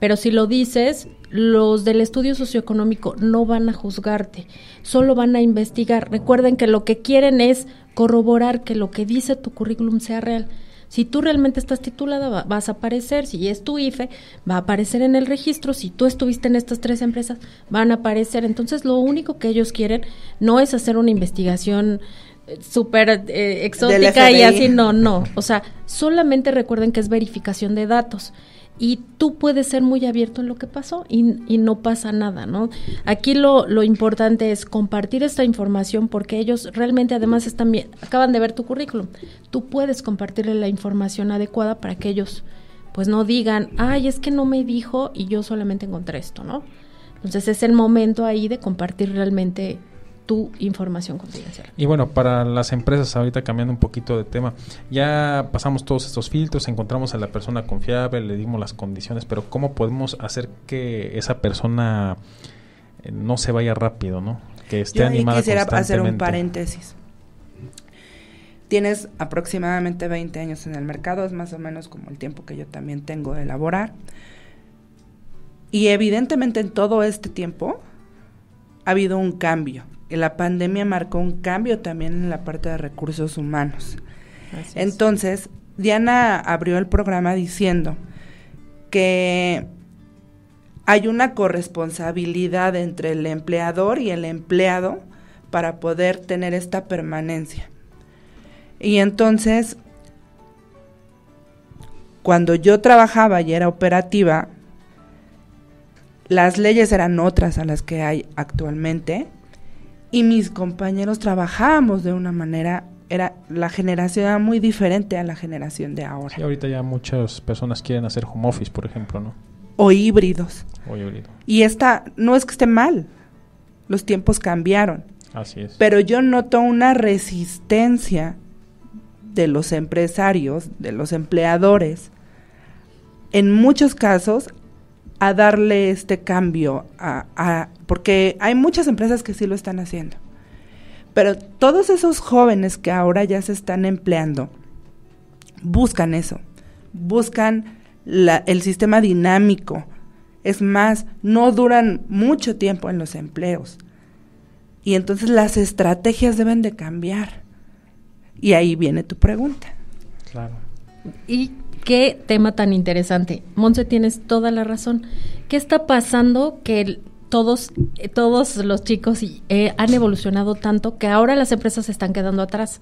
Pero si lo dices, los del estudio socioeconómico no van a juzgarte, solo van a investigar. Recuerden que lo que quieren es corroborar que lo que dice tu currículum sea real. Si tú realmente estás titulada, vas a aparecer. Si es tu IFE, va a aparecer en el registro. Si tú estuviste en estas tres empresas, van a aparecer. Entonces, lo único que ellos quieren no es hacer una investigación eh, súper eh, exótica y así, no, no. O sea, solamente recuerden que es verificación de datos y tú puedes ser muy abierto en lo que pasó y, no pasa nada, ¿no? Aquí lo, lo, importante es compartir esta información porque ellos realmente además están bien, acaban de ver tu currículum. Tú puedes compartirle la información adecuada para que ellos pues no digan, ay, es que no me dijo y yo solamente encontré esto, ¿no? Entonces es el momento ahí de compartir realmente tu información confidencial. Y bueno, para las empresas, ahorita cambiando un poquito de tema, ya pasamos todos estos filtros, encontramos a la persona confiable, le dimos las condiciones, pero ¿cómo podemos hacer que esa persona eh, no se vaya rápido, ¿no? Que esté Yo animada. Quisiera hacer un paréntesis. Tienes aproximadamente 20 años en el mercado, es más o menos como el tiempo que yo también tengo de elaborar. Y evidentemente en todo este tiempo ha habido un cambio la pandemia marcó un cambio también en la parte de recursos humanos. Entonces, Diana abrió el programa diciendo que hay una corresponsabilidad entre el empleador y el empleado para poder tener esta permanencia. Y entonces, cuando yo trabajaba y era operativa, las leyes eran otras a las que hay actualmente y mis compañeros trabajábamos de una manera era la generación era muy diferente a la generación de ahora. Y ahorita ya muchas personas quieren hacer home office, por ejemplo, ¿no? O híbridos. O híbridos. Y esta no es que esté mal. Los tiempos cambiaron. Así es. Pero yo noto una resistencia de los empresarios, de los empleadores, en muchos casos a darle este cambio, a, porque hay muchas empresas que sí lo están haciendo. Pero todos esos jóvenes que ahora ya se están empleando buscan eso, buscan el sistema dinámico. Es más, no duran mucho tiempo en los empleos. Y entonces las estrategias deben de cambiar. Y ahí viene tu pregunta. Claro. Y Qué tema tan interesante. Monse, tienes toda la razón. ¿Qué está pasando que todos, eh, todos los chicos eh, han evolucionado tanto que ahora las empresas se están quedando atrás?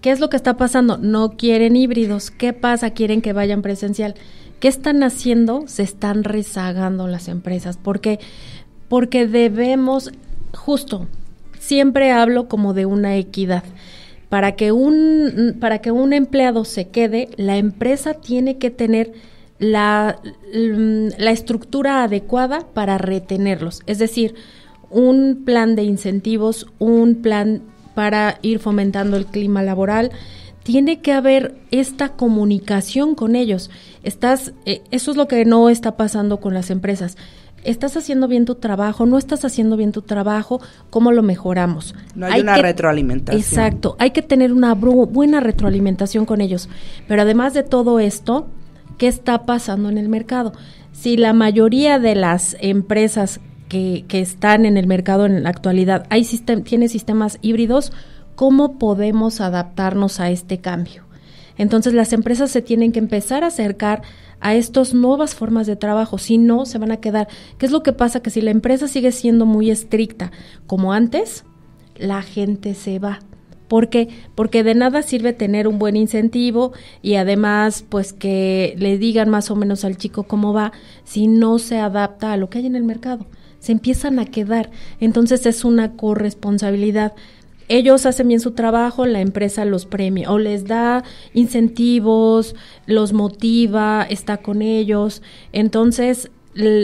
¿Qué es lo que está pasando? No quieren híbridos. ¿Qué pasa? Quieren que vayan presencial. ¿Qué están haciendo? Se están rezagando las empresas. ¿Por qué? Porque debemos, justo, siempre hablo como de una equidad. Para que un, para que un empleado se quede, la empresa tiene que tener la, mm, la estructura adecuada para retenerlos. Es decir, un plan de incentivos, un plan para ir fomentando el clima laboral. Tiene que haber esta comunicación con ellos. Estás, eh, eso es lo que no está pasando con las empresas. ¿Estás haciendo bien tu trabajo? ¿No estás haciendo bien tu trabajo? ¿Cómo lo mejoramos? No hay, una retroalimentación. Exacto, hay que tener una buena retroalimentación con ellos. Pero además de todo esto, ¿qué está pasando en el mercado? Si la mayoría de las empresas que, están en el mercado en la actualidad hay tiene sistemas híbridos, ¿cómo podemos adaptarnos a este cambio? Entonces las empresas se tienen que empezar a acercar a estas nuevas formas de trabajo, si no se van a quedar. ¿Qué es lo que pasa? Que si la empresa sigue siendo muy estricta como antes, la gente se va. ¿Por qué? Porque de nada sirve tener un buen incentivo y además pues que le digan más o menos al chico cómo va si no se adapta a lo que hay en el mercado. Se empiezan a quedar. Entonces es una corresponsabilidad ellos hacen bien su trabajo, la empresa los premia o les da incentivos, los motiva, está con ellos, entonces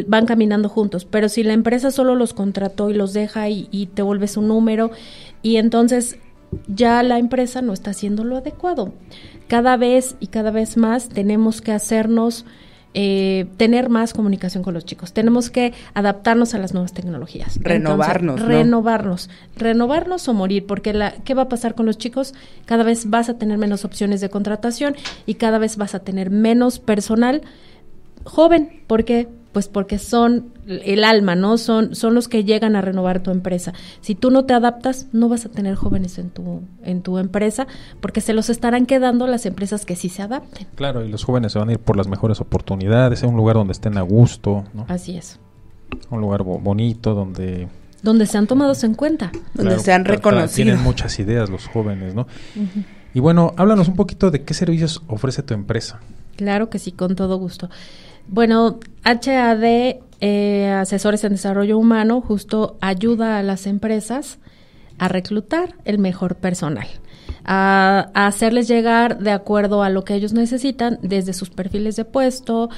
van caminando juntos, pero si la empresa solo los contrató y los deja y, te vuelves un número y entonces ya la empresa no está haciendo lo adecuado. Cada vez y cada vez más tenemos que hacernos eh, tener más comunicación con los chicos. Tenemos que adaptarnos a las nuevas tecnologías. Renovarnos. Renovarnos. Renovarnos o morir, porque la, ¿qué va a pasar con los chicos? Cada vez vas a tener menos opciones de contratación y cada vez vas a tener menos personal joven. ¿Por qué? pues porque son el alma, ¿no? Son, son los que llegan a renovar tu empresa. Si tú no te adaptas, no vas a tener jóvenes en tu, en tu empresa, porque se los estarán quedando las empresas que sí se adapten. Claro, y los jóvenes se van a ir por las mejores oportunidades, a un lugar donde estén a gusto, ¿no? Así es. Un lugar bonito, donde donde se han tomado en cuenta, donde se han reconocido. Tienen muchas ideas los jóvenes, ¿no? Y bueno, háblanos un poquito de qué servicios ofrece tu empresa. Claro que sí, con todo gusto. Bueno, HAD, eh, Asesores en Desarrollo Humano, justo ayuda a las empresas a reclutar el mejor personal, a, hacerles llegar de acuerdo a lo que ellos necesitan desde sus perfiles de puesto,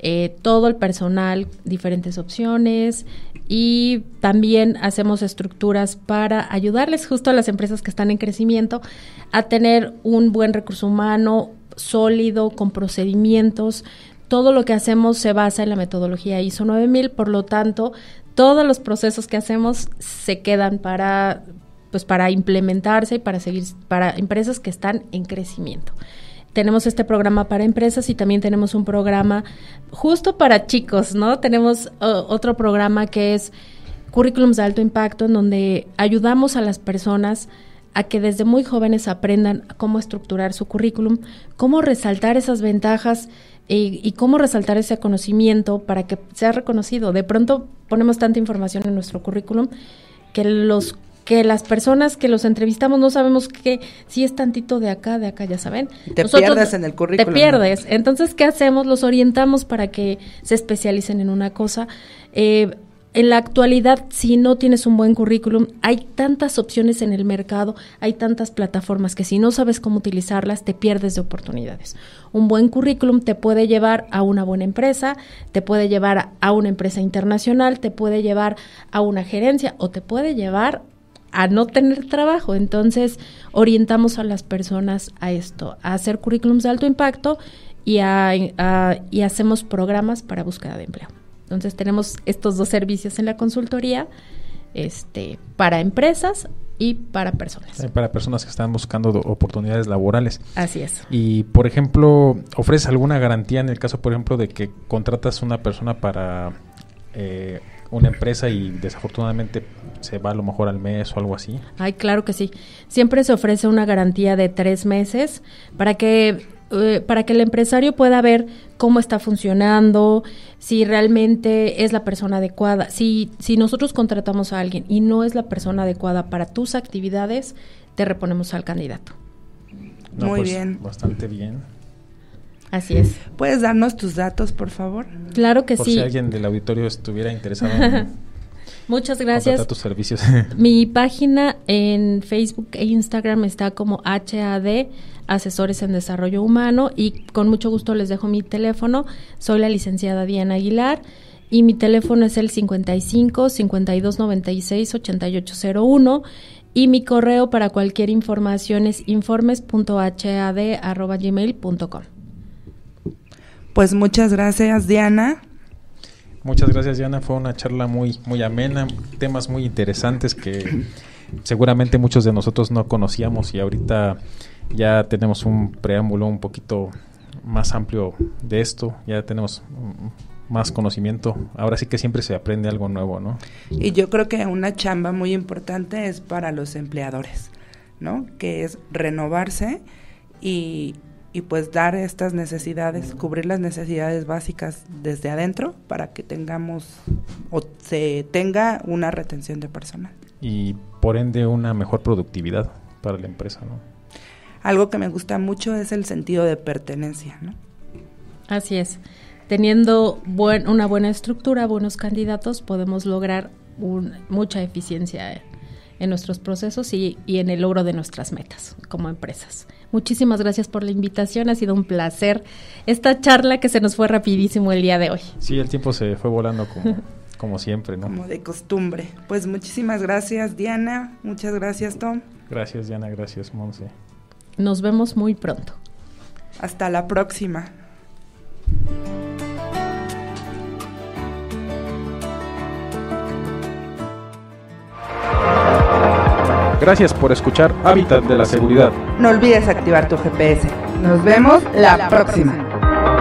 eh, todo el personal, diferentes opciones y también hacemos estructuras para ayudarles justo a las empresas que están en crecimiento a tener un buen recurso humano sólido, con procedimientos todo lo que hacemos se basa en la metodología ISO 9000, por lo tanto, todos los procesos que hacemos se quedan para pues para implementarse y para seguir para empresas que están en crecimiento. Tenemos este programa para empresas y también tenemos un programa justo para chicos, ¿no? Tenemos otro programa que es currículums de alto impacto en donde ayudamos a las personas a que desde muy jóvenes aprendan cómo estructurar su currículum, cómo resaltar esas ventajas y, cómo resaltar ese conocimiento para que sea reconocido. De pronto ponemos tanta información en nuestro currículum que los que las personas que los entrevistamos no sabemos que si es tantito de acá, de acá, ya saben. Te pierdes en el currículum. Te pierdes. Entonces, ¿qué hacemos? Los orientamos para que se especialicen en una cosa. Eh, en la actualidad, si no tienes un buen currículum, hay tantas opciones en el mercado, hay tantas plataformas que si no sabes cómo utilizarlas, te pierdes de oportunidades. Un buen currículum te puede llevar a una buena empresa, te puede llevar a una empresa internacional, te puede llevar a una gerencia o te puede llevar a no tener trabajo. Entonces, orientamos a las personas a esto, a hacer currículums de alto impacto y, y hacemos programas para búsqueda de empleo. Entonces tenemos estos dos servicios en la consultoría, este, para empresas y para personas. Eh, para personas que están buscando oportunidades laborales. Así es. Y, por ejemplo, ¿ofreces alguna garantía en el caso, por ejemplo, de que contratas una persona para eh, una empresa y desafortunadamente se va a lo mejor al mes o algo así? Ay, claro que sí. Siempre se ofrece una garantía de tres meses para que eh, para que el empresario pueda ver cómo está funcionando, si realmente es la persona adecuada. Si, si nosotros contratamos a alguien y no es la persona adecuada para tus actividades, te reponemos al candidato. Muy pues, bien. Bastante bien. Así es. ¿Puedes darnos tus datos, por favor? Claro que por sí. Si alguien del auditorio estuviera interesado Muchas gracias. tus servicios. Mi página en Facebook e Instagram está como HAD, Asesores en Desarrollo Humano, y con mucho gusto les dejo mi teléfono. Soy la licenciada Diana Aguilar y mi teléfono es el 55 52 96 8801 y mi correo para cualquier información es informes.had@gmail.com. Pues muchas gracias Diana Muchas gracias, Diana. Fue una charla muy, muy amena, temas muy interesantes que seguramente muchos de nosotros no conocíamos y ahorita ya tenemos un preámbulo un poquito más amplio de esto, ya tenemos más conocimiento. Ahora sí que siempre se aprende algo nuevo, ¿no? Y yo creo que una chamba muy importante es para los empleadores, ¿no? Que es renovarse y, y pues dar estas necesidades, cubrir las necesidades básicas desde adentro para que tengamos o se tenga una retención de personal. Y por ende una mejor productividad para la empresa, ¿no? Algo que me gusta mucho es el sentido de pertenencia, ¿no? Así es. Teniendo una buena estructura, buenos candidatos, podemos lograr mucha eficiencia en nuestros procesos y en el logro de nuestras metas como empresas. Muchísimas gracias por la invitación, ha sido un placer esta charla que se nos fue rapidísimo el día de hoy. Sí, el tiempo se fue volando como, como siempre, ¿no? Como de costumbre. Pues muchísimas gracias Diana, muchas gracias Tom. Gracias Diana, gracias Monse. Nos vemos muy pronto. Hasta la próxima. Gracias por escuchar Hábitat de la Seguridad. No olvides activar tu GPS. Nos vemos la, próxima.